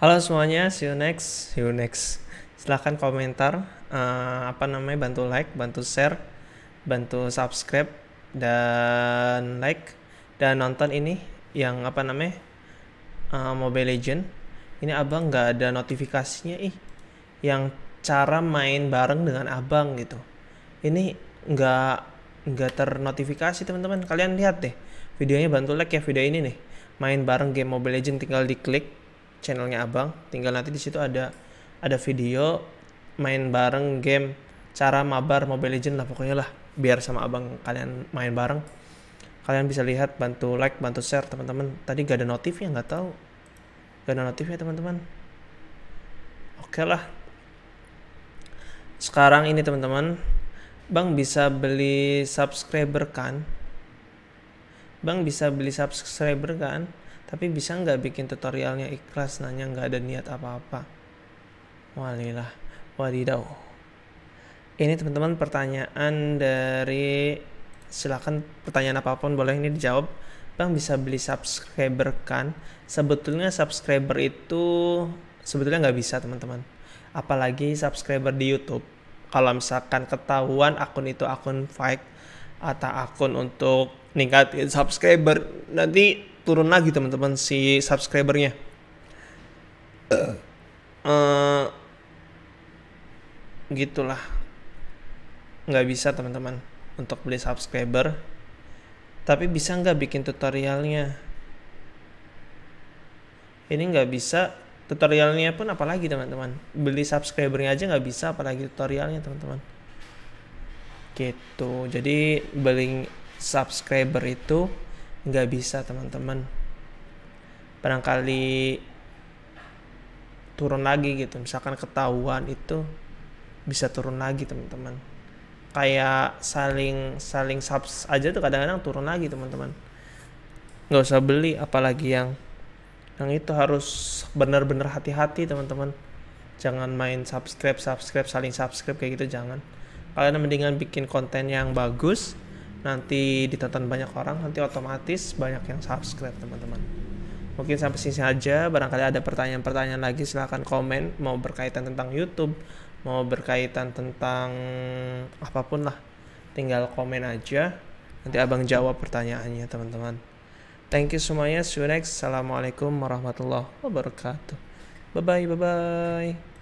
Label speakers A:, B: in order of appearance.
A: Halo semuanya, see you next, see you next. Silahkan komentar, uh, apa namanya, bantu like, bantu share, bantu subscribe, dan like, dan nonton ini yang apa namanya, uh, Mobile Legend. Ini abang nggak ada notifikasinya, ih, yang cara main bareng dengan abang gitu. Ini nggak nggak ternotifikasi teman-teman. Kalian lihat deh, videonya bantu like ya video ini nih. Main bareng game Mobile Legend tinggal diklik channelnya abang tinggal nanti di situ ada ada video main bareng game cara mabar Mobile Legend lah pokoknya lah biar sama abang kalian main bareng kalian bisa lihat bantu like bantu share teman-teman tadi gak ada notif ya nggak tahu gak ada notif ya teman-teman oke lah sekarang ini teman-teman bang bisa beli subscriber kan bang bisa beli subscriber kan tapi bisa nggak bikin tutorialnya ikhlas nanya nggak ada niat apa-apa? Walilah, wadidaw. Ini teman-teman pertanyaan dari silahkan pertanyaan apapun boleh ini dijawab. Bang bisa beli subscriber kan? Sebetulnya subscriber itu sebetulnya nggak bisa teman-teman. Apalagi subscriber di YouTube. Kalau misalkan ketahuan akun itu akun fake atau akun untuk ningkatin subscriber nanti turun lagi teman-teman si subscribernya. Uh, gitulah nggak bisa teman-teman untuk beli subscriber tapi bisa nggak bikin tutorialnya ini nggak bisa tutorialnya pun apalagi teman-teman beli subscribernya aja nggak bisa apalagi tutorialnya teman-teman gitu jadi beli subscriber itu nggak bisa teman-teman barangkali turun lagi gitu misalkan ketahuan itu bisa turun lagi teman-teman kayak saling saling subs aja tuh kadang-kadang turun lagi teman-teman nggak usah beli apalagi yang yang itu harus benar-benar hati-hati teman-teman jangan main subscribe subscribe saling subscribe kayak gitu jangan kalian mendingan bikin konten yang bagus nanti ditonton banyak orang nanti otomatis banyak yang subscribe teman-teman mungkin sampai sini saja barangkali ada pertanyaan-pertanyaan lagi silahkan komen mau berkaitan tentang YouTube mau berkaitan tentang apapun lah tinggal komen aja nanti abang jawab pertanyaannya teman-teman thank you semuanya see you next assalamualaikum warahmatullahi wabarakatuh bye bye bye bye